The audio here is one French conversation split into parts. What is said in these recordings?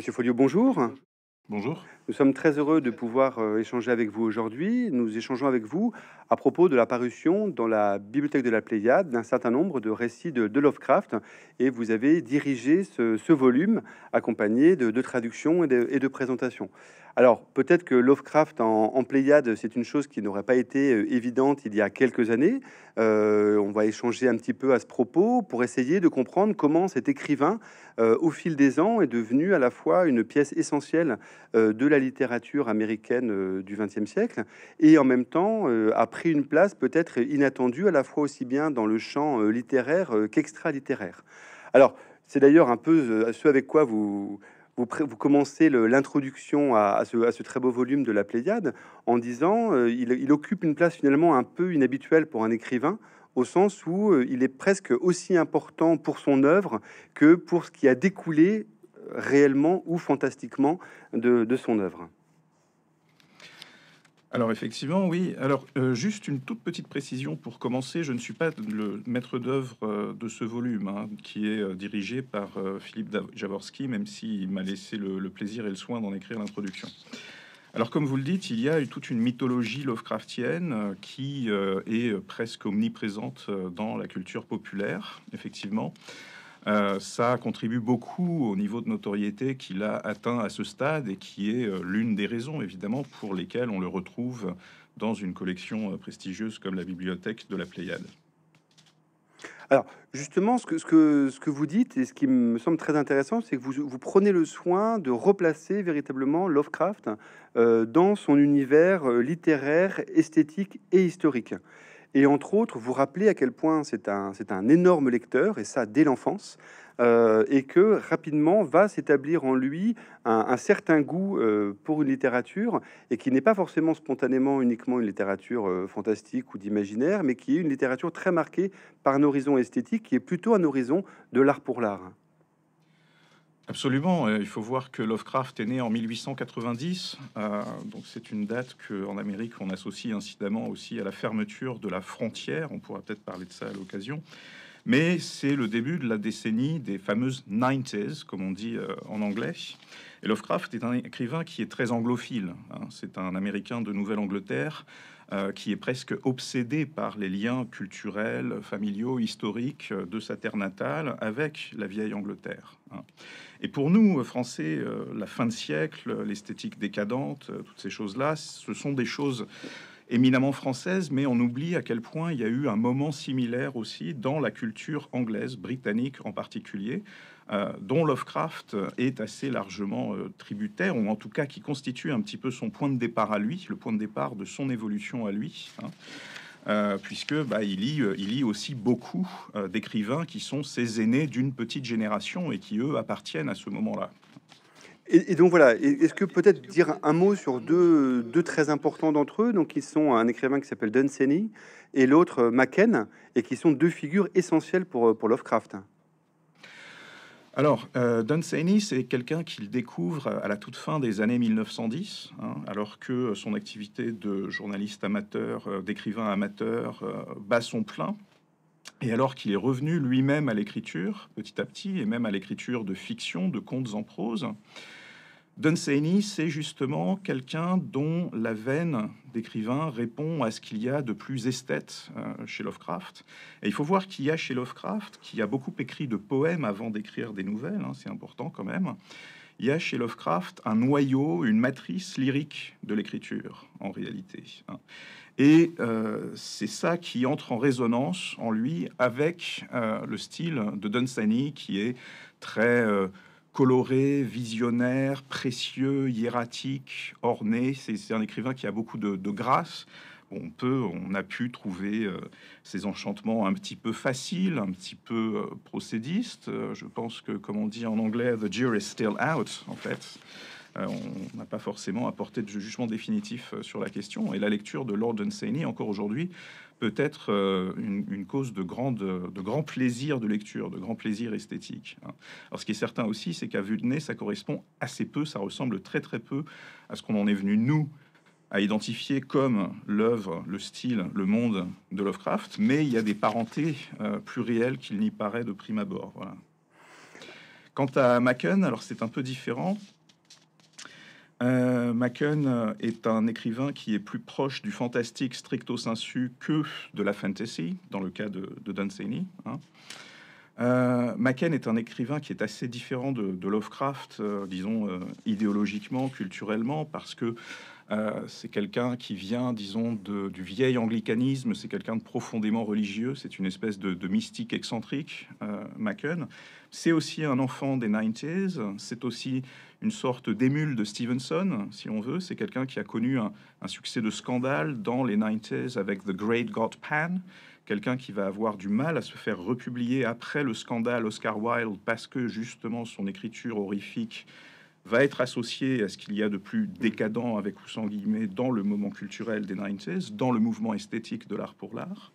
Monsieur Folio, bonjour. Bonjour. Nous sommes très heureux de pouvoir euh, échanger avec vous aujourd'hui. Nous échangeons avec vous à propos de la parution dans la bibliothèque de la Pléiade d'un certain nombre de récits de, Lovecraft. Et vous avez dirigé ce, volume accompagné de, traductions et de, présentations. Alors peut-être que Lovecraft en, Pléiade, c'est une chose qui n'aurait pas été euh, évidente il y a quelques années. Euh, on va échanger un petit peu à ce propos pour essayer de comprendre comment cet écrivain, au fil des ans, est devenu à la fois une pièce essentielle de la littérature américaine euh, du XXe siècle, et en même temps euh, a pris une place peut-être inattendue à la fois aussi bien dans le champ euh, littéraire qu'extra-littéraire. Alors, c'est d'ailleurs un peu ce avec quoi vous, vous, commencez l'introduction à, ce, très beau volume de la Pléiade en disant il, occupe une place finalement un peu inhabituelle pour un écrivain, au sens où il est presque aussi important pour son œuvre que pour ce qui a découlé réellement ou fantastiquement de, son œuvre. Alors effectivement, oui. Alors euh, juste une toute petite précision pour commencer. Je ne suis pas le maître d'œuvre euh, de ce volume, hein, qui est euh, dirigé par Philippe Jaworski, même s'il m'a laissé le, le, plaisir et le soin d'en écrire l'introduction. Alors comme vous le dites, il y a toute une mythologie Lovecraftienne qui est presque omniprésente dans la culture populaire, effectivement. Euh, ça contribue beaucoup au niveau de notoriété qu'il a atteint à ce stade et qui est euh, l'une des raisons, évidemment, pour lesquelles on le retrouve dans une collection euh, prestigieuse comme la bibliothèque de la Pléiade. Alors, justement, ce que, vous dites et ce qui me semble très intéressant, c'est que vous, prenez le soin de replacer véritablement Lovecraft dans son univers littéraire, esthétique et historique et entre autres vous rappelez à quel point c'est un, c'est un énorme lecteur, et ça dès l'enfance, euh, et que rapidement va s'établir en lui un, certain goût euh, pour une littérature, et qui n'est pas forcément spontanément uniquement une littérature euh, fantastique ou d'imaginaire, mais qui est une littérature très marquée par un horizon esthétique qui est plutôt un horizon de l'art pour l'art. Absolument. Euh, il faut voir que Lovecraft est né en 1890. Euh, donc c'est une date qu'en Amérique on associe incidemment aussi à la fermeture de la frontière. On pourra peut-être parler de ça à l'occasion. Mais c'est le début de la décennie des fameuses 90s, comme on dit euh, en anglais. Et Lovecraft est un écrivain qui est très anglophile. Hein. C'est un Américain de Nouvelle-Angleterre euh, qui est presque obsédé par les liens culturels, familiaux, historiques euh, de sa terre natale avec la vieille Angleterre. Hein. Et pour nous, euh, Français, la fin de siècle, l'esthétique décadente, toutes ces choses-là, ce sont des choses éminemment françaises, mais on oublie à quel point il y a eu un moment similaire aussi dans la culture anglaise, britannique en particulier, euh, dont Lovecraft est assez largement euh, tributaire, ou en tout cas qui constitue un petit peu son point de départ à lui, le point de départ de son évolution à lui. Hein. Euh, puisque bah, il, lit, aussi beaucoup d'écrivains qui sont ses aînés d'une petite génération et qui, eux, appartiennent à ce moment-là. Et, donc voilà, est-ce que peut-être dire un mot sur deux, très importants d'entre eux, donc qui sont un écrivain qui s'appelle Dunsany et l'autre Macken, et qui sont deux figures essentielles pour Lovecraft alors, euh, Don c'est quelqu'un qu'il découvre à la toute fin des années 1910, hein, alors que son activité de journaliste amateur, euh, d'écrivain amateur, euh, bat son plein. Et alors qu'il est revenu lui-même à l'écriture, petit à petit, et même à l'écriture de fiction, de contes en prose, Dunsany, c'est justement quelqu'un dont la veine d'écrivain répond à ce qu'il y a de plus esthète euh, chez Lovecraft. Et il faut voir qu'il y a chez Lovecraft, qui a beaucoup écrit de poèmes avant d'écrire des nouvelles, hein, c'est important quand même, il y a chez Lovecraft un noyau, une matrice lyrique de l'écriture, en réalité. Hein. Et euh, c'est ça qui entre en résonance en lui avec euh, le style de Dunsany, qui est très coloré, visionnaire, précieux, hiératique, orné. C'est un écrivain qui a beaucoup de, grâce. On peut, on a pu trouver ces euh, enchantements un petit peu faciles, un petit peu euh, procédistes. Euh, je pense que, comme on dit en anglais, the jury is still out, en fait. on n'a pas forcément apporté de jugement définitif sur la question. Et la lecture de Lord Dunsany, encore aujourd'hui, peut être euh, une, cause de, grande, de grand plaisir de lecture, de grand plaisir esthétique. Hein. Alors ce qui est certain aussi, c'est qu'à vue de nez, ça correspond assez peu, ça ressemble très très peu à ce qu'on en est venu, nous, à identifier comme l'œuvre, le style, le monde de Lovecraft, mais il y a des parentés euh, plus réelles qu'il n'y paraît de prime abord. Voilà. Quant à Macken, alors c'est un peu différent euh, Macken euh, est un écrivain qui est plus proche du fantastique stricto sensu que de la fantasy, dans le cas de, de Dunsany. Hein. Euh, Macken est un écrivain qui est assez différent de, Lovecraft, disons idéologiquement, culturellement, parce que euh, c'est quelqu'un qui vient, disons, du vieil anglicanisme, c'est quelqu'un de profondément religieux, c'est une espèce de, mystique excentrique, euh, Macken. C'est aussi un enfant des 90s, c'est aussi une sorte d'émule de Stevenson, si on veut. C'est quelqu'un qui a connu un, un, succès de scandale dans les 90s avec The Great God Pan, quelqu'un qui va avoir du mal à se faire republier après le scandale Oscar Wilde parce que justement son écriture horrifique va être associé à ce qu'il y a de plus décadent, avec ou sans guillemets, dans le moment culturel des 90s, dans le mouvement esthétique de l'art pour l'art.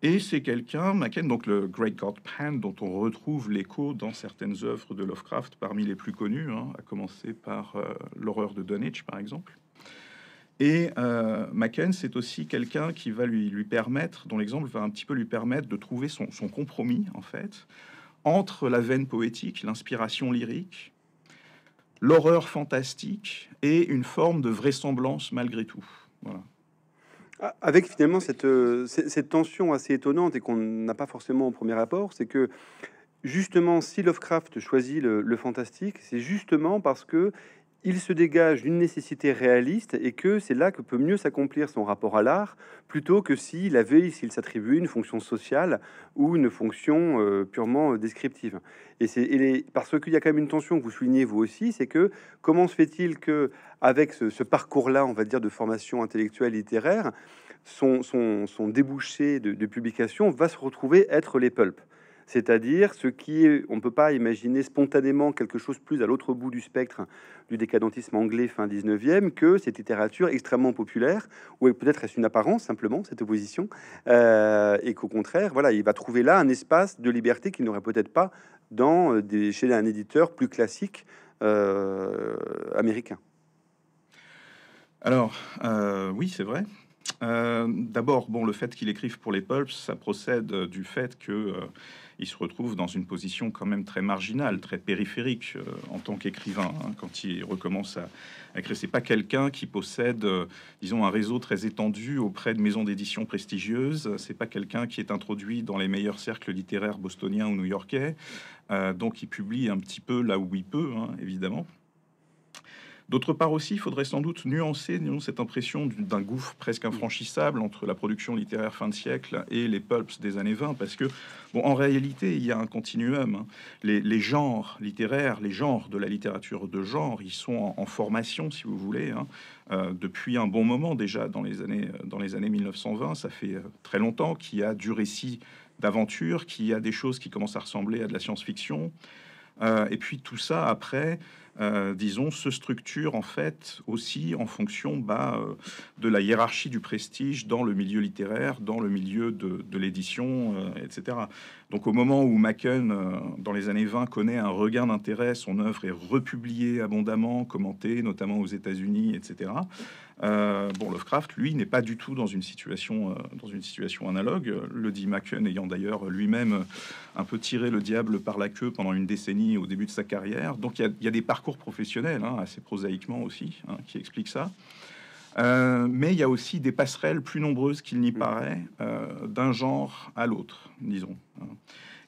Et c'est quelqu'un, Macken, donc le Great God Pan, dont on retrouve l'écho dans certaines œuvres de Lovecraft parmi les plus connues, hein, à commencer par euh, l'horreur de Dunwich, par exemple. Et euh, Macken, c'est aussi quelqu'un qui va lui, permettre, dont l'exemple va un petit peu lui permettre de trouver son, son compromis, en fait, entre la veine poétique, l'inspiration lyrique, l'horreur fantastique et une forme de vraisemblance malgré tout. Ah, avec finalement euh, cette, tension assez étonnante et qu'on n'a pas forcément au premier rapport, c'est que justement, si Lovecraft choisit le fantastique, c'est justement parce que il se dégage d'une nécessité réaliste et que c'est là que peut mieux s'accomplir son rapport à l'art, plutôt que s'il avait, s'il s'attribue une fonction sociale ou une fonction euh, purement euh, descriptive. Et c'est parce qu'il y a quand même une tension que vous soulignez vous aussi, c'est que comment se fait-il que, avec ce, parcours-là, on va dire, de formation intellectuelle littéraire, son, débouché de, de publication va se retrouver être les pulps c'est-à-dire ce qui on ne peut pas imaginer spontanément quelque chose plus à l'autre bout du spectre du décadentisme anglais fin 19e que cette littérature extrêmement populaire, ou peut-être est-ce une apparence simplement, cette opposition, euh, et qu'au contraire, voilà, il va trouver là un espace de liberté qu'il n'aurait peut-être pas dans euh, des, chez un éditeur plus classique euh, américain. Alors, oui, c'est vrai. D'abord, bon, le fait qu'il écrive pour les pulps, ça procède du fait que il se retrouve dans une position quand même très marginale, très périphérique euh, en tant qu'écrivain. Hein, quand il recommence à, à créer, c'est pas quelqu'un qui possède, euh, disons, un réseau très étendu auprès de maisons d'édition prestigieuses. C'est pas quelqu'un qui est introduit dans les meilleurs cercles littéraires bostoniens ou new-yorkais. Euh, donc, il publie un petit peu là où il peut, hein, évidemment. D'autre part aussi, il faudrait sans doute nuancer cette impression d'un gouffre presque infranchissable entre la production littéraire fin de siècle et les pulps des années 20, parce que, bon, en réalité, il y a un continuum. Hein. Les, genres littéraires, les genres de la littérature de genre, ils sont en, formation, si vous voulez, hein. euh, depuis un bon moment déjà, dans les années, euh, dans les années 1920. Ça fait euh, très longtemps qu'il y a du récit d'aventure, qu'il y a des choses qui commencent à ressembler à de la science-fiction. et puis tout ça, après, euh, disons, se structure en fait aussi en fonction bah, euh, de la hiérarchie du prestige dans le milieu littéraire, dans le milieu de, l'édition, euh, etc. Donc au moment où Macken, euh, dans les années 20, connaît un regain d'intérêt, son œuvre est republiée abondamment, commentée, notamment aux États-Unis, etc. Euh, bon, Lovecraft, lui, n'est pas du tout dans une situation, euh, dans une situation analogue. Le dit Macken ayant d'ailleurs lui-même un peu tiré le diable par la queue pendant une décennie au début de sa carrière. Donc il y, a des parcours professionnels, hein, assez prosaïquement aussi, hein, qui expliquent ça. Euh, mais il y a aussi des passerelles plus nombreuses qu'il n'y mm. paraît euh, d'un genre à l'autre, disons. Hein.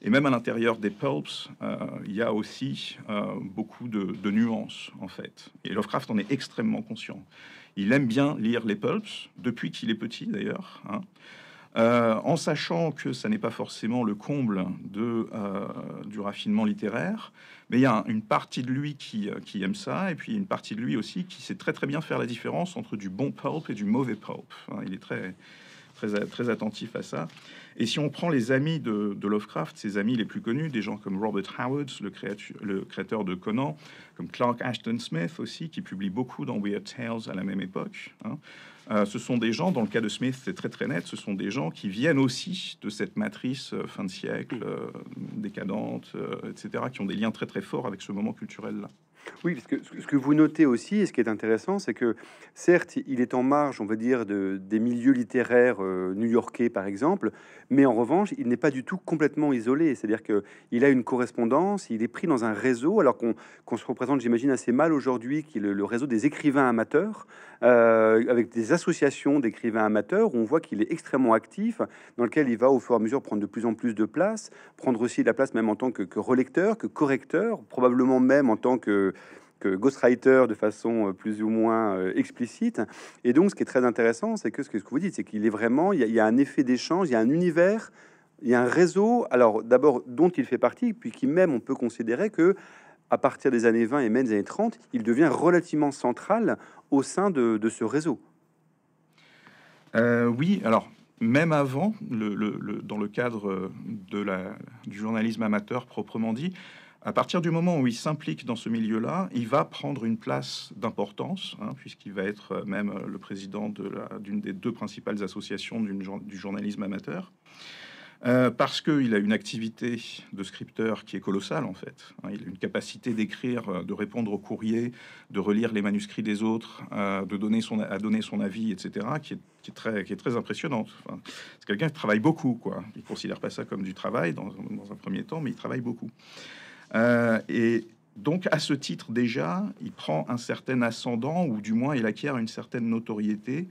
Et même à l'intérieur des pulps, euh, il y a aussi beaucoup de, de, nuances, en fait. Et Lovecraft en est extrêmement conscient. Il aime bien lire les pulps, depuis qu'il est petit d'ailleurs. Hein. Euh, en sachant que ça n'est pas forcément le comble euh, du raffinement littéraire, mais il y a une partie de lui euh, qui, aime ça, et puis une partie de lui aussi qui sait très très bien faire la différence entre du bon pulp et du mauvais pulp. Hein. il est très, très, attentif à ça. Et si on prend les amis de, Lovecraft, ses amis les plus connus, des gens comme Robert Howard, le, créateur, le créateur de Conan, comme Clark Ashton Smith aussi, qui publie beaucoup dans Weird Tales à la même époque, hein, euh, ce sont des gens, dans le cas de Smith, c'est très très net, ce sont des gens qui viennent aussi de cette matrice euh, fin de siècle, euh, décadente, etc., qui ont des liens très très forts avec ce moment culturel-là. Oui, parce que ce que vous notez aussi, et ce qui est intéressant, c'est que certes, il est en marge, on va dire, de, des milieux littéraires euh, new-yorkais, par exemple, mais en revanche, il n'est pas du tout complètement isolé. C'est-à-dire qu'il a une correspondance, il est pris dans un réseau, alors qu'on se représente, j'imagine, assez mal aujourd'hui, qui le, réseau des écrivains amateurs, euh, avec des associations d'écrivains amateurs, où on voit qu'il est extrêmement actif, dans lequel il va au fur et à mesure prendre de plus en plus de place, prendre aussi de la place même en tant que relecteur, que correcteur, probablement même en tant que que Ghostwriter de façon euh, plus ou moins euh, explicite. Et donc, ce qui est très intéressant, c'est que ce que vous dites, c'est qu'il est vraiment, il y, a, un effet d'échange, il y a un univers, il y a un réseau, alors d'abord dont il fait partie, puis qui même on peut considérer que à partir des années 20 et même des années 30, il devient relativement central au sein de, ce réseau. Euh, oui, alors même avant, dans le cadre de la, du journalisme amateur proprement dit, à partir du moment où il s'implique dans ce milieu-là, il va prendre une place d'importance, hein, puisqu'il va être euh, même euh, le président d'une des deux principales associations du journalisme amateur. Euh, parce qu'il a une activité de scripteur qui est colossale en fait. Hein. Il a une capacité d'écrire, de répondre aux courriers, de relire les manuscrits des autres, de donner son, à donner son avis, etc., qui est, très, qui est très impressionnante. c'est quelqu'un qui travaille beaucoup, quoi. Il considère pas ça comme du travail dans, dans un premier temps, mais il travaille beaucoup. Euh, et donc, à ce titre, déjà, il prend un certain ascendant, ou du moins, il acquiert une certaine notoriété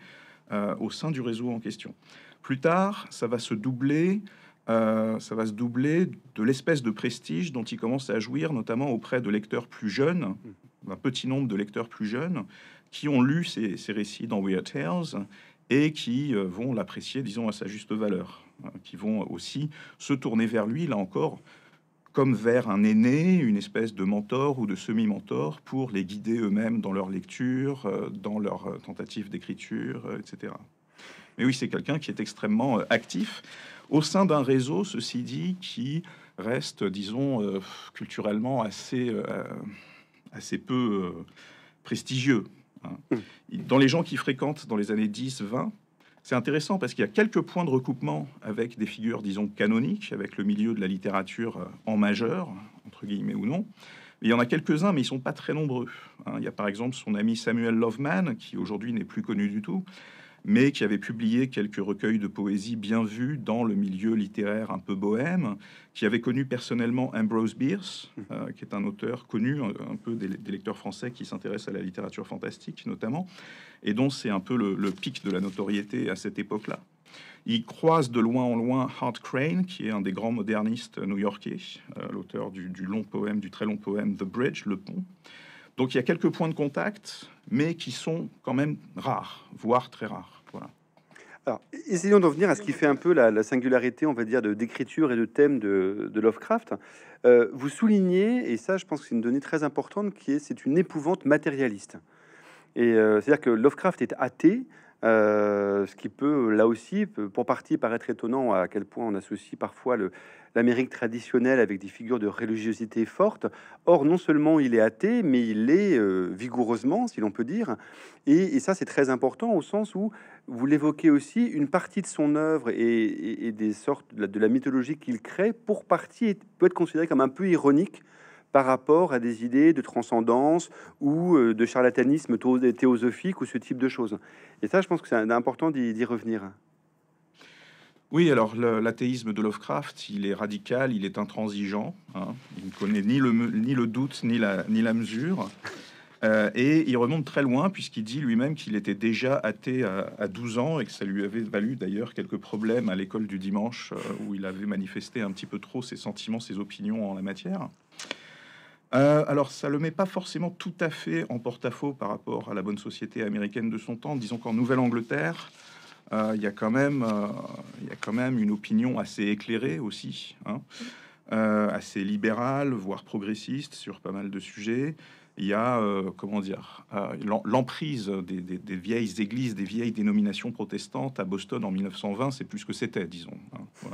euh, au sein du réseau en question. Plus tard, ça va se doubler. Euh, ça va se doubler de l'espèce de prestige dont il commence à jouir, notamment auprès de lecteurs plus jeunes, un petit nombre de lecteurs plus jeunes, qui ont lu ces, ces récits dans Weird Tales et qui vont l'apprécier, disons, à sa juste valeur, hein, qui vont aussi se tourner vers lui, là encore, comme vers un aîné, une espèce de mentor ou de semi-mentor pour les guider eux-mêmes dans leur lecture, euh, dans leur euh, tentative d'écriture, euh, etc. Mais oui, c'est quelqu'un qui est extrêmement actif au sein d'un réseau, ceci dit, qui reste, disons, culturellement assez, assez peu prestigieux. Hein. Mmh. Dans les gens qui fréquentent dans les années 10-20, c'est intéressant parce qu'il y a quelques points de recoupement avec des figures, disons, canoniques, avec le milieu de la littérature euh, en majeur, entre guillemets ou non. Il y en a quelques-uns, mais ils sont pas très nombreux. Hein. Il y a par exemple son ami Samuel Loveman, qui aujourd'hui n'est plus connu du tout, mais qui avait publié quelques recueils de poésie bien vus dans le milieu littéraire un peu bohème, qui avait connu personnellement Ambrose Bierce, mmh. euh, qui est un auteur connu un, peu des, lecteurs français qui s'intéressent à la littérature fantastique notamment, et dont c'est un peu le, pic de la notoriété à cette époque-là. Il croise de loin en loin Hart Crane, qui est un des grands modernistes new-yorkais, euh, l'auteur du long poème, du très long poème The Bridge, Le Pont. Donc il y a quelques points de contact, mais qui sont quand même rares, voire très rares. Voilà. Alors, essayons d'en venir à ce qui fait un peu la, singularité, on va dire, de d'écriture et de thème de, Lovecraft. Euh, vous soulignez, et ça, je pense que c'est une donnée très importante, qui est c'est une épouvante matérialiste. Et euh, c'est-à-dire que Lovecraft est athée, euh, ce qui peut, là aussi, pour partie paraître étonnant à quel point on associe parfois l'Amérique traditionnelle avec des figures de religiosité forte. Or, non seulement il est athée, mais il est euh, vigoureusement, si l'on peut dire. Et, ça, c'est très important au sens où vous l'évoquez aussi, une partie de son œuvre et, des sortes de la mythologie qu'il crée, pour partie, peut être considérée comme un peu ironique par rapport à des idées de transcendance ou euh, de charlatanisme théosophique ou ce type de choses. Et ça, je pense que c'est important d'y revenir. Oui, alors l'athéisme de Lovecraft, il est radical, il est intransigeant, hein. il ne connaît ni le, doute ni la, ni la mesure. Euh, et il remonte très loin puisqu'il dit lui-même qu'il était déjà athée à, 12 ans et que ça lui avait valu d'ailleurs quelques problèmes à l'école du dimanche euh, où il avait manifesté un petit peu trop ses sentiments, ses opinions en la matière. Euh, alors, ça le met pas forcément tout à fait en porte-à-faux par rapport à la bonne société américaine de son temps. Disons qu'en Nouvelle-Angleterre, euh, euh, il y, a quand même, une opinion assez éclairée aussi, hein, assez libérale, voire progressiste sur pas mal de sujets. Il y a, comment dire, l'emprise des, vieilles églises, des vieilles dénominations protestantes à Boston en 1920, c'est plus que c'était, disons. Hein,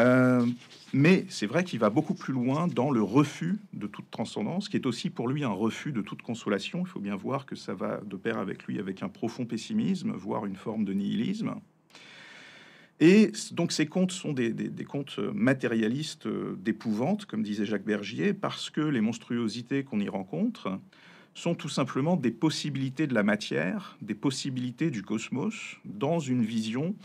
euh, mais c'est vrai qu'il va beaucoup plus loin dans le refus de toute transcendance, qui est aussi pour lui un refus de toute consolation. Il faut bien voir que ça va de pair avec lui avec un profond pessimisme, voire une forme de nihilisme. Et donc ces contes sont des, des contes matérialistes euh, d'épouvante, comme disait Jacques Bergier, parce que les monstruosités qu'on y rencontre sont tout simplement des possibilités de la matière, des possibilités du cosmos, dans une vision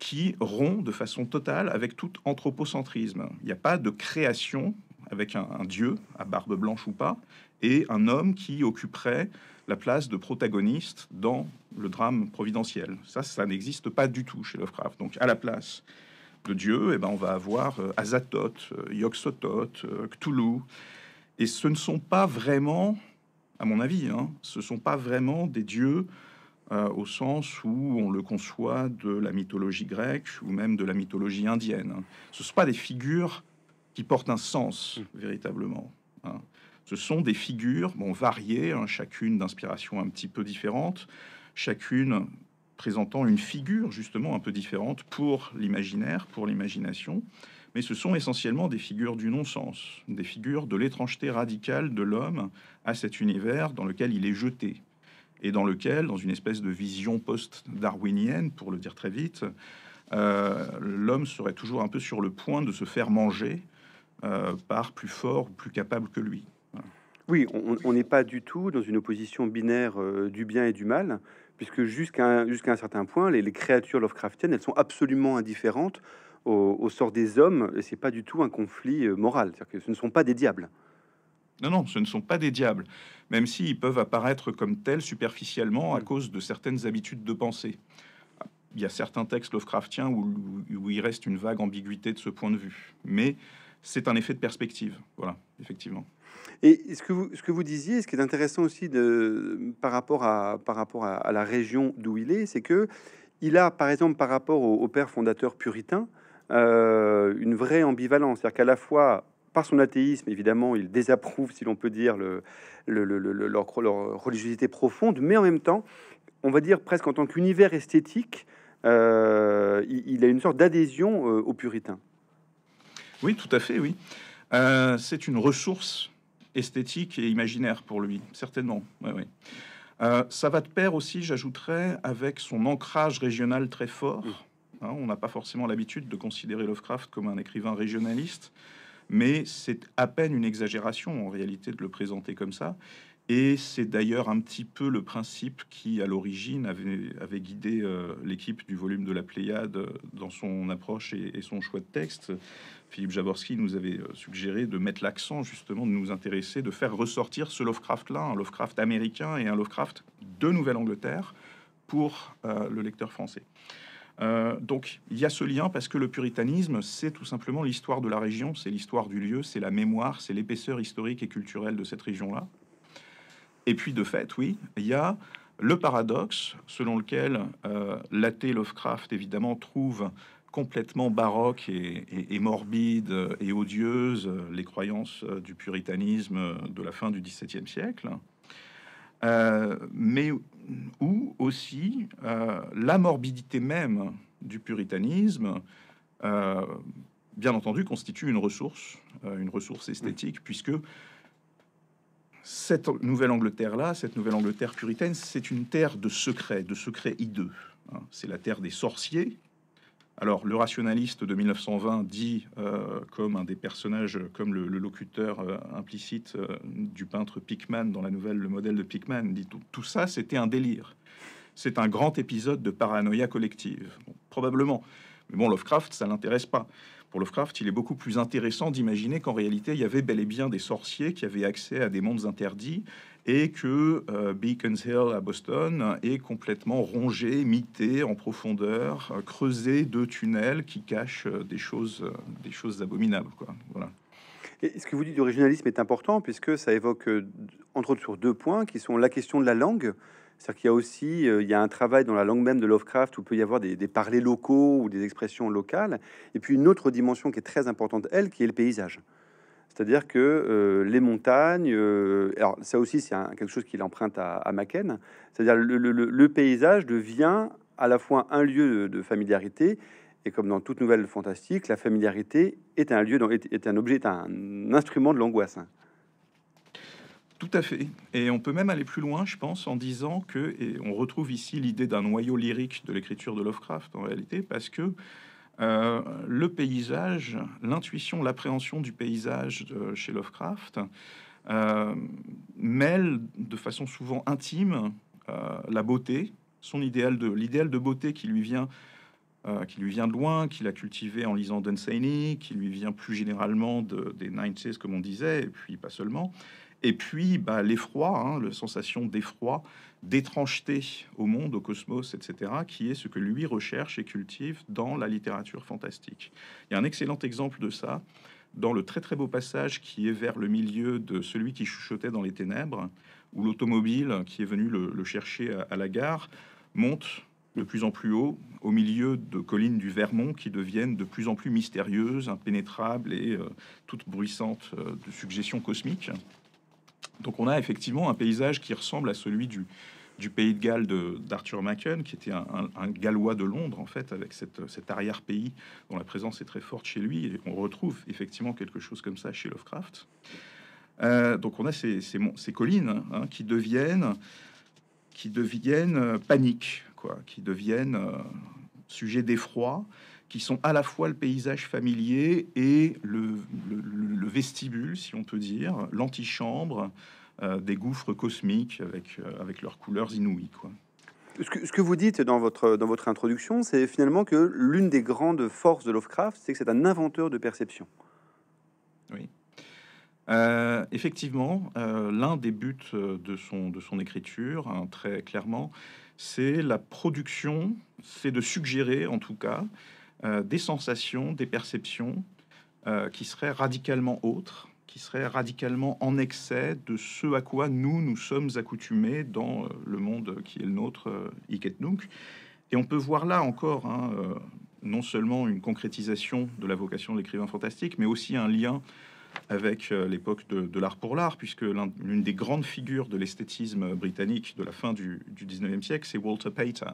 qui rompt de façon totale avec tout anthropocentrisme. Il n'y a pas de création avec un, dieu, à barbe blanche ou pas, et un homme qui occuperait la place de protagoniste dans le drame providentiel. Ça, ça n'existe pas du tout chez Lovecraft. Donc, à la place de Dieu, eh ben, on va avoir euh, Azathoth, Yoxothoth, euh, Yoxototh, euh, Cthulhu. Et ce ne sont pas vraiment, à mon avis, hein, ce ne sont pas vraiment des dieux euh, au sens où on le conçoit de la mythologie grecque ou même de la mythologie indienne. Hein. Ce ne sont pas des figures qui portent un sens hmm. véritablement. Hein. Ce sont des figures bon, variées, hein, chacune d'inspiration un petit peu différente, chacune présentant une figure justement un peu différente pour l'imaginaire, pour l'imagination, mais ce sont essentiellement des figures du non-sens, des figures de l'étrangeté radicale de l'homme à cet univers dans lequel il est jeté et dans lequel, dans une espèce de vision post-darwinienne, pour le dire très vite, euh, l'homme serait toujours un peu sur le point de se faire manger euh, par plus fort ou plus capable que lui. Oui, on n'est pas du tout dans une opposition binaire euh, du bien et du mal, puisque jusqu'à un, un certain point, les, créatures Lovecraftiennes, elles sont absolument indifférentes au, sort des hommes, et c'est pas du tout un conflit moral, que ce ne sont pas des diables. Non, non, ce ne sont pas des diables, même s'ils peuvent apparaître comme tels superficiellement à cause de certaines habitudes de pensée. Il y a certains textes Lovecraftiens où, où il reste une vague ambiguïté de ce point de vue. Mais c'est un effet de perspective. Voilà, effectivement. Et ce que vous, ce que vous disiez, ce qui est intéressant aussi de, par rapport, à, par rapport à, la région d'où il est, c'est que il a, par exemple, par rapport au, père fondateur puritain, euh, une vraie ambivalence. C'est-à-dire qu'à la fois, par son athéisme, évidemment, il désapprouve, si l'on peut dire, leur, religiosité profonde, mais en même temps, on va dire presque en tant qu'univers esthétique, euh, il, a une sorte d'adhésion euh, aux puritains. Oui, tout à fait, oui. Euh, c'est une ressource esthétique et imaginaire pour lui, certainement. Oui, oui. ça va de pair aussi, j'ajouterais, avec son ancrage régional très fort. Mmh. Hein, on n'a pas forcément l'habitude de considérer Lovecraft comme un écrivain régionaliste mais c'est à peine une exagération en réalité de le présenter comme ça. Et c'est d'ailleurs un petit peu le principe qui, à l'origine, avait, guidé euh, l'équipe du volume de la Pléiade euh, dans son approche et, son choix de texte. Philippe Jaborski nous avait euh, suggéré de mettre l'accent, justement, de nous intéresser, de faire ressortir ce Lovecraft-là, un Lovecraft américain et un Lovecraft de Nouvelle-Angleterre, pour le lecteur français. Euh, donc il y a ce lien parce que le puritanisme, c'est tout simplement l'histoire de la région, c'est l'histoire du lieu, c'est la mémoire, c'est l'épaisseur historique et culturelle de cette région-là. Et puis de fait, oui, il y a le paradoxe selon lequel euh, l'athée Lovecraft, évidemment, trouve complètement baroque et, morbide et odieuse les croyances euh, du puritanisme de la fin du XVIIe siècle. Euh, mais ou aussi euh, la morbidité même du puritanisme, euh, bien entendu, constitue une ressource, euh, une ressource esthétique, puisque cette nouvelle Angleterre-là, cette nouvelle Angleterre puritaine, c'est une terre de secrets, de secrets hideux. Hein. C'est la terre des sorciers, alors, le rationaliste de 1920 dit, euh, comme un des personnages, comme le, locuteur euh, implicite euh, du peintre Pickman dans la nouvelle Le modèle de Pickman, dit tout, ça, c'était un délire. C'est un grand épisode de paranoïa collective. probablement. Mais bon, Lovecraft, ça l'intéresse pas. Pour Lovecraft, il est beaucoup plus intéressant d'imaginer qu'en réalité, il y avait bel et bien des sorciers qui avaient accès à des mondes interdits et que euh, Beacons Hill à Boston est complètement rongé, mité en profondeur, euh, creusé de tunnels qui cachent euh, des choses, abominables. Voilà. Et ce que vous dites du régionalisme est important puisque ça évoque entre autres sur deux points qui sont la question de la langue. C'est-à-dire qu'il y a aussi il y a un travail dans la langue même de Lovecraft où il peut y avoir des, des parlers locaux ou des expressions locales. Et puis une autre dimension qui est très importante, elle, qui est le paysage. C'est-à-dire que euh, les montagnes, euh, alors ça aussi c'est quelque chose qu'il emprunte à, Macken, c'est-à-dire le, le, paysage devient à la fois un lieu de, familiarité, et comme dans toute nouvelle fantastique, la familiarité est un lieu, est, est un objet, est un instrument de l'angoisse. Tout à fait. Et on peut même aller plus loin, je pense, en disant que, on retrouve ici l'idée d'un noyau lyrique de l'écriture de Lovecraft en réalité, parce que euh, le paysage, l'intuition, l'appréhension du paysage chez Lovecraft euh, mêle de façon souvent intime euh, la beauté, son idéal de l'idéal de beauté qui lui vient qui lui vient de loin, qu'il a cultivé en lisant Dunsany, qui lui vient plus généralement des 90s, comme on disait, et puis pas seulement. Et puis bah, l'effroi, hein, la sensation d'effroi d'étrangeté au monde, au cosmos, etc., qui est ce que lui recherche et cultive dans la littérature fantastique. Il y a un excellent exemple de ça dans le très très beau passage qui est vers le milieu de celui qui chuchotait dans les ténèbres, où l'automobile qui est venu le, chercher à, la gare monte de plus en plus haut au milieu de collines du Vermont qui deviennent de plus en plus mystérieuses, impénétrables et euh, toutes bruissantes euh, de suggestions cosmiques. Donc on a effectivement un paysage qui ressemble à celui du, pays de Galles d'Arthur Macken, qui était un, gallois de Londres, en fait, avec cet arrière-pays dont la présence est très forte chez lui. Et on retrouve effectivement quelque chose comme ça chez Lovecraft. Euh, donc on a ces, collines hein, hein, qui deviennent qui deviennent euh, panique, quoi, qui deviennent euh, sujet d'effroi qui sont à la fois le paysage familier et le, vestibule, si on peut dire, l'antichambre euh, des gouffres cosmiques avec, euh, avec leurs couleurs inouïes. Quoi. Ce que, ce que, vous dites dans votre, dans votre introduction, c'est finalement que l'une des grandes forces de Lovecraft, c'est que c'est un inventeur de perception. Oui. Euh, effectivement, l'un des buts de son, de son écriture, hein, très clairement, c'est la production, c'est de suggérer en tout cas euh, des sensations, des perceptions euh, qui seraient radicalement autres, qui seraient radicalement en excès de ce à quoi nous nous sommes accoutumés dans euh, le monde qui est le nôtre, Iketnuk. Et on peut voir là encore hein, non seulement une concrétisation de la vocation de l'écrivain fantastique, mais aussi un lien avec l'époque de, l'art pour l'art, puisque l'une des grandes figures de l'esthétisme britannique de la fin du, du 19e siècle, c'est Walter Pater,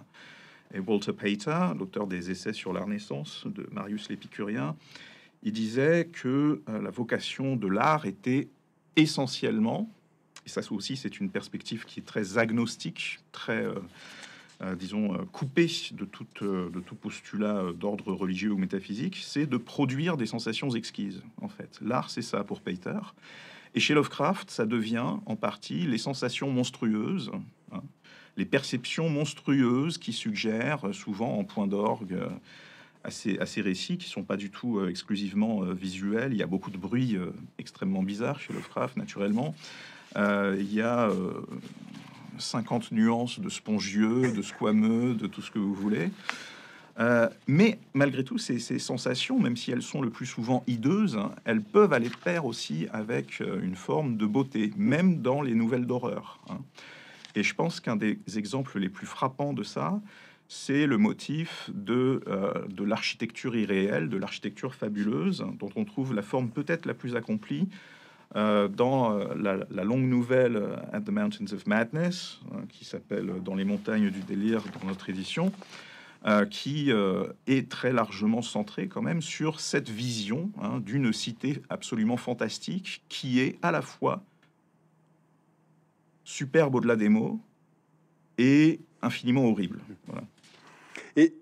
Walter Pater, l'auteur des essais sur la naissance de Marius l'Épicurien, il disait que euh, la vocation de l'art était essentiellement, et ça aussi c'est une perspective qui est très agnostique, très, euh, euh, disons, coupée de, de tout postulat d'ordre religieux ou métaphysique, c'est de produire des sensations exquises, en fait. L'art, c'est ça pour Pater. Et chez Lovecraft, ça devient en partie les sensations monstrueuses les perceptions monstrueuses qui suggèrent euh, souvent en point d'orgue euh, à ces, récits qui sont pas du tout euh, exclusivement visuels. Il y a beaucoup de bruit extrêmement bizarre chez Lovecraft, naturellement. il y a 50 nuances de spongieux, de squameux, de tout ce que vous voulez. mais malgré tout, ces, sensations, même si elles sont le plus souvent hideuses, hein, elles peuvent aller pair aussi avec une forme de beauté, même dans les nouvelles d'horreur. Hein. Et je pense qu'un des exemples les plus frappants de ça, c'est le motif de, euh, de l'architecture irréelle, de l'architecture fabuleuse, dont on trouve la forme peut-être la plus accomplie euh, dans euh, la, longue nouvelle At the Mountains of Madness, hein, qui s'appelle Dans les montagnes du délire dans notre édition, qui est très largement centrée quand même sur cette vision hein, d'une cité absolument fantastique qui est à la fois superbe au-delà des mots et infiniment horrible. Et,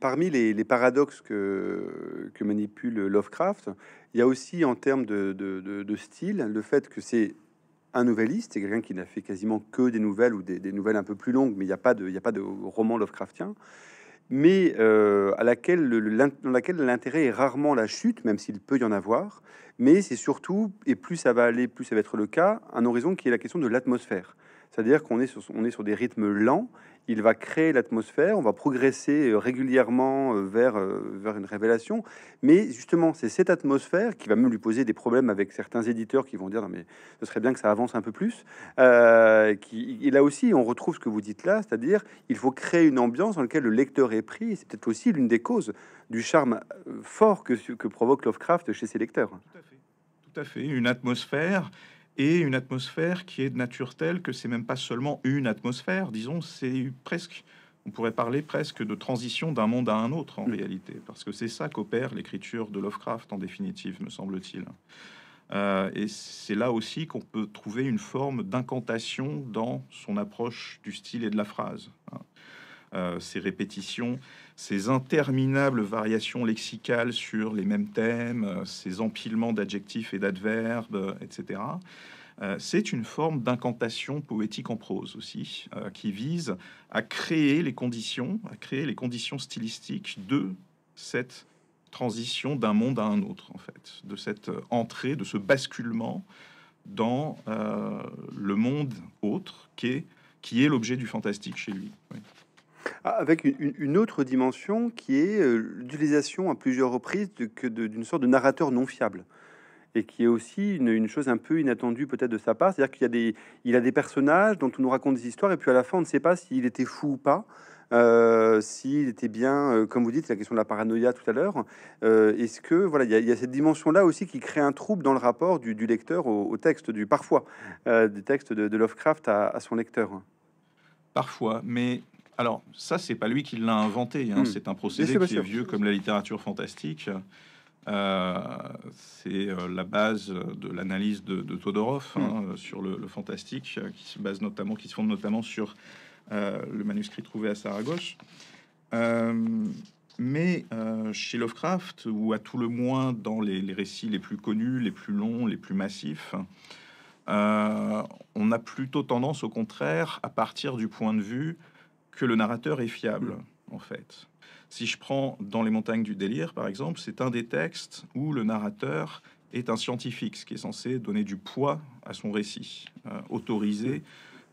parmi les, paradoxes que, que manipule Lovecraft, il y a aussi en termes de, de, style le fait que c'est un nouvelliste, c'est quelqu'un qui n'a fait quasiment que des nouvelles ou des, nouvelles un peu plus longues, mais il n'y a, pas de, il a pas de roman Lovecraftien mais euh, dans laquelle l'intérêt est rarement la chute, même s'il peut y en avoir. Mais c'est surtout, et plus ça va aller, plus ça va être le cas, un horizon qui est la question de l'atmosphère. C'est-à-dire qu'on est, sur, est sur des rythmes lents, il va créer l'atmosphère, on va progresser euh, régulièrement euh, vers, euh, vers une révélation, mais justement, c'est cette atmosphère qui va même lui poser des problèmes avec certains éditeurs qui vont dire non mais ce serait bien que ça avance un peu plus. Euh, qui, et là aussi, on retrouve ce que vous dites là, c'est-à-dire il faut créer une ambiance dans laquelle le lecteur est pris, c'est peut-être aussi l'une des causes du charme fort que, que provoque Lovecraft chez ses lecteurs. Tout à fait, tout à fait, une atmosphère et une atmosphère qui est de nature telle que c'est même pas seulement une atmosphère, disons, c'est presque, on pourrait parler presque de transition d'un monde à un autre en mm. réalité, parce que c'est ça qu'opère l'écriture de Lovecraft en définitive, me semble-t-il. Euh, et c'est là aussi qu'on peut trouver une forme d'incantation dans son approche du style et de la phrase. Hein. Euh, ces répétitions, ces interminables variations lexicales sur les mêmes thèmes, euh, ces empilements d'adjectifs et d'adverbes, euh, etc. C'est une forme d'incantation poétique en prose aussi, qui vise à créer les conditions, à créer les conditions stylistiques de cette transition d'un monde à un autre, en fait, de cette entrée, de ce basculement dans le monde autre qui est, qui est l'objet du fantastique chez lui. Ah, avec une, autre dimension qui est euh, l'utilisation à plusieurs reprises d'une sorte de narrateur non fiable et qui est aussi une, chose un peu inattendue peut-être de sa part. C'est-à-dire qu'il a des, il a des personnages dont on nous raconte des histoires et puis à la fin on ne sait pas s'il était fou ou pas. Euh, s'il était bien, euh, comme vous dites, la question de la paranoïa tout à l'heure. est-ce que voilà, il y, a cette dimension-là aussi qui crée un trouble dans le rapport du, lecteur au, texte, du parfois du texte de, Lovecraft à, à, son lecteur. Parfois, mais alors, ça, c'est pas lui qui l'a inventé. Hein. Hmm. C'est un procédé qui est vieux comme la littérature fantastique. Euh, c'est euh, la base de l'analyse de, Todorov hein, hmm. euh, sur le, fantastique, qui se base notamment, qui fonde notamment sur le manuscrit trouvé à Saragosse. mais chez Lovecraft, ou à tout le moins dans les, récits les plus connus, les plus longs, les plus massifs, on a plutôt tendance, au contraire, à partir du point de vue le narrateur est fiable, mm. en fait. Si je prends Dans les montagnes du délire, par exemple, c'est un des textes où le narrateur est un scientifique, ce qui est censé donner du poids à son récit, euh, autorisé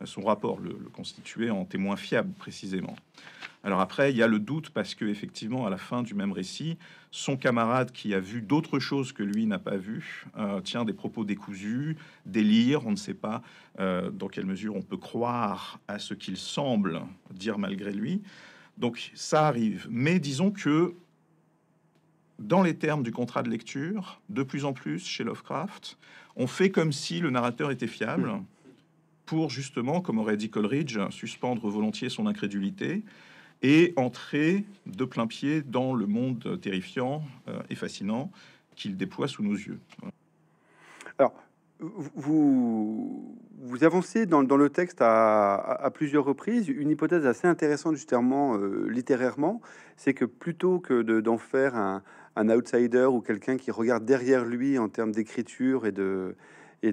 son rapport, le, constituait en témoin fiable précisément. Alors après, il y a le doute parce que effectivement, à la fin du même récit, son camarade qui a vu d'autres choses que lui n'a pas vu euh, tient des propos décousus, délire. On ne sait pas euh, dans quelle mesure on peut croire à ce qu'il semble dire malgré lui. Donc ça arrive. Mais disons que dans les termes du contrat de lecture, de plus en plus chez Lovecraft, on fait comme si le narrateur était fiable. Mm pour justement, comme aurait dit Coleridge, suspendre volontiers son incrédulité et entrer de plein pied dans le monde terrifiant euh, et fascinant qu'il déploie sous nos yeux. Alors, vous, vous avancez dans, le texte à, plusieurs reprises une hypothèse assez intéressante justement euh, littérairement, c'est que plutôt que d'en faire un, outsider ou quelqu'un qui regarde derrière lui en termes d'écriture et de, et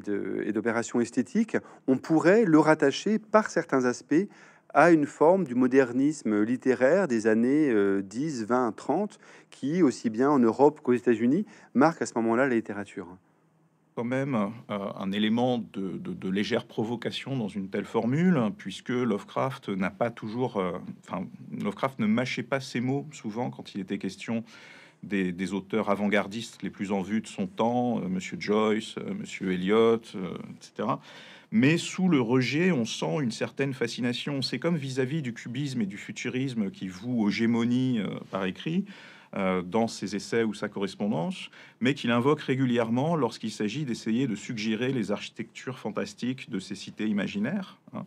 d'opérations esthétiques, on pourrait le rattacher par certains aspects à une forme du modernisme littéraire des années 10, 20, 30, qui, aussi bien en Europe qu'aux États-Unis, marque à ce moment-là la littérature. Quand même euh, un élément de, légère provocation dans une telle formule, puisque Lovecraft n'a pas toujours, euh, enfin, Lovecraft ne mâchait pas ses mots souvent quand il était question des, auteurs avant-gardistes les plus en vue de son temps, euh, Monsieur Joyce, euh, Monsieur Eliot, euh, etc. Mais sous le rejet, on sent une certaine fascination. C'est comme vis-à-vis du cubisme et du futurisme qui voue aux gémonies par écrit dans ses essais ou sa correspondance, mais qu'il invoque régulièrement lorsqu'il s'agit d'essayer de suggérer les architectures fantastiques de ces cités imaginaires. Hein.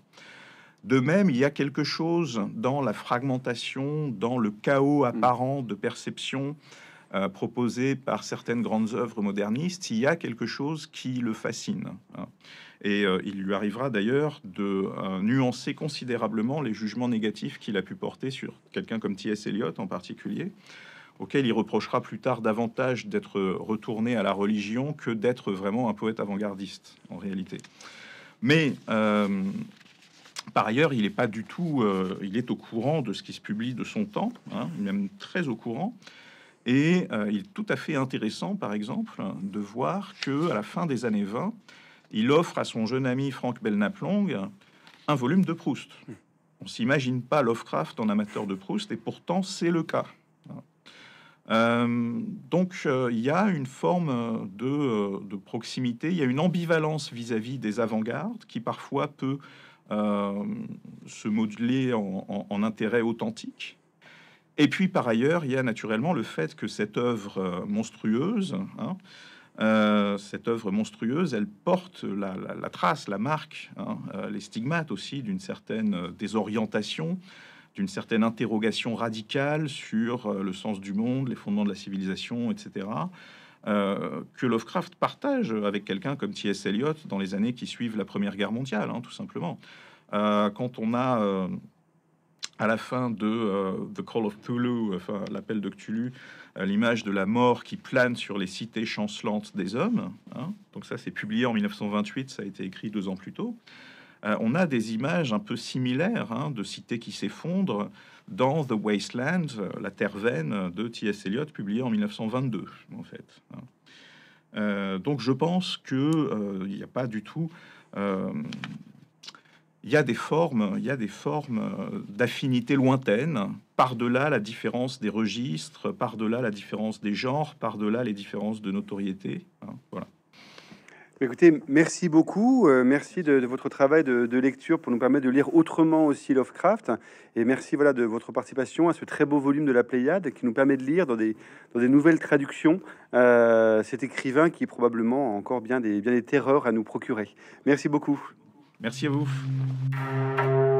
De même, il y a quelque chose dans la fragmentation, dans le chaos apparent de perception euh, proposé par certaines grandes œuvres modernistes, il y a quelque chose qui le fascine. Hein. Et euh, il lui arrivera d'ailleurs de euh, nuancer considérablement les jugements négatifs qu'il a pu porter sur quelqu'un comme T.S. Eliot en particulier, auquel il reprochera plus tard davantage d'être retourné à la religion que d'être vraiment un poète avant-gardiste en réalité. Mais par ailleurs, il n'est pas du tout, il est au courant de ce qui se publie de son temps, hein, même très au courant. Et euh, il est tout à fait intéressant, par exemple, de voir que à la fin des années 20, il offre à son jeune ami Franck Belnaplong un volume de Proust. Hmm. On s'imagine pas Lovecraft en amateur de Proust, et pourtant c'est le cas. Euh, donc euh, il y a une forme de, proximité, il y a une ambivalence vis-à-vis des avant-gardes qui parfois peut se modeler en intérêt authentique, et puis par ailleurs, il y a naturellement le fait que cette œuvre euh, monstrueuse, hein, euh, cette œuvre monstrueuse, elle porte la, trace, la marque, hein, euh, les stigmates aussi d'une certaine désorientation, d'une certaine interrogation radicale sur le sens du monde, les fondements de la civilisation, etc. que Lovecraft partage avec quelqu'un comme T.S. Eliot dans les années qui suivent la Première Guerre mondiale, hein, tout simplement. quand on a à la fin de euh, The Call of Cthulhu, enfin l'appel de Cthulhu, euh, l'image de la mort qui plane sur les cités chancelantes des hommes. Hein. Donc ça, c'est publié en 1928, ça a été écrit deux ans plus tôt. Euh, on a des images un peu similaires hein, de cités qui s'effondrent dans The Wasteland, la terre vaine de T.S. Eliot, publié en 1922, en fait. Hein. donc je pense qu'il n'y a pas du tout il y a des formes, il y a des formes euh, d'affinité lointaine, par-delà la différence des registres, par-delà la différence des genres, par-delà les différences de notoriété. Hein, voilà. Écoutez, merci beaucoup. Euh, merci de, votre travail de, lecture pour nous permettre de lire autrement aussi Lovecraft. Et merci voilà, de votre participation à ce très beau volume de la Pléiade qui nous permet de lire dans des, nouvelles traductions euh, cet écrivain qui probablement encore bien des, bien des terreurs à nous procurer. Merci beaucoup. Merci à vous.